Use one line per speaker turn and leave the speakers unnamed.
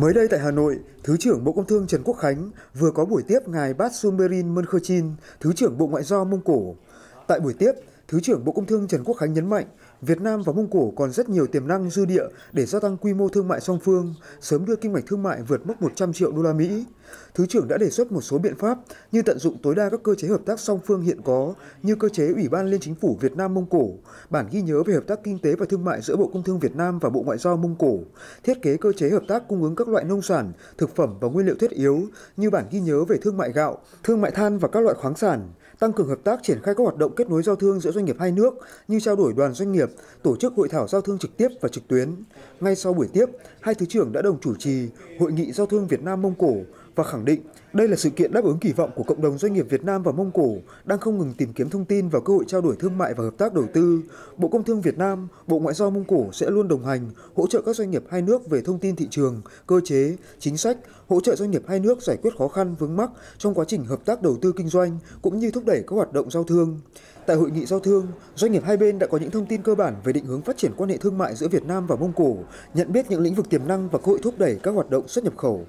Mới đây tại Hà Nội, Thứ trưởng Bộ Công Thương Trần Quốc Khánh vừa có buổi tiếp ngài Batsumberin Mönkhochin, Thứ trưởng Bộ Ngoại giao Mông Cổ. Tại buổi tiếp, Thứ trưởng Bộ Công Thương Trần Quốc Khánh nhấn mạnh, Việt Nam và Mông Cổ còn rất nhiều tiềm năng dư địa để gia tăng quy mô thương mại song phương, sớm đưa kim ngạch thương mại vượt mốc 100 triệu đô la Mỹ. Thứ trưởng đã đề xuất một số biện pháp như tận dụng tối đa các cơ chế hợp tác song phương hiện có như cơ chế Ủy ban Liên chính phủ Việt Nam Mông Cổ, bản ghi nhớ về hợp tác kinh tế và thương mại giữa Bộ Công Thương Việt Nam và Bộ Ngoại giao Mông Cổ, thiết kế cơ chế hợp tác cung ứng các loại nông sản, thực phẩm và nguyên liệu thiết yếu như bản ghi nhớ về thương mại gạo, thương mại than và các loại khoáng sản tăng cường hợp tác triển khai các hoạt động kết nối giao thương giữa doanh nghiệp hai nước như trao đổi đoàn doanh nghiệp, tổ chức hội thảo giao thương trực tiếp và trực tuyến. Ngay sau buổi tiếp, hai thứ trưởng đã đồng chủ trì Hội nghị Giao thương Việt Nam-Mông Cổ và khẳng định đây là sự kiện đáp ứng kỳ vọng của cộng đồng doanh nghiệp Việt Nam và Mông Cổ đang không ngừng tìm kiếm thông tin và cơ hội trao đổi thương mại và hợp tác đầu tư. Bộ Công Thương Việt Nam, Bộ Ngoại giao Mông Cổ sẽ luôn đồng hành, hỗ trợ các doanh nghiệp hai nước về thông tin thị trường, cơ chế, chính sách, hỗ trợ doanh nghiệp hai nước giải quyết khó khăn vướng mắc trong quá trình hợp tác đầu tư kinh doanh cũng như thúc đẩy các hoạt động giao thương. Tại hội nghị giao thương, doanh nghiệp hai bên đã có những thông tin cơ bản về định hướng phát triển quan hệ thương mại giữa Việt Nam và Mông Cổ, nhận biết những lĩnh vực tiềm năng và cơ hội thúc đẩy các hoạt động xuất nhập khẩu.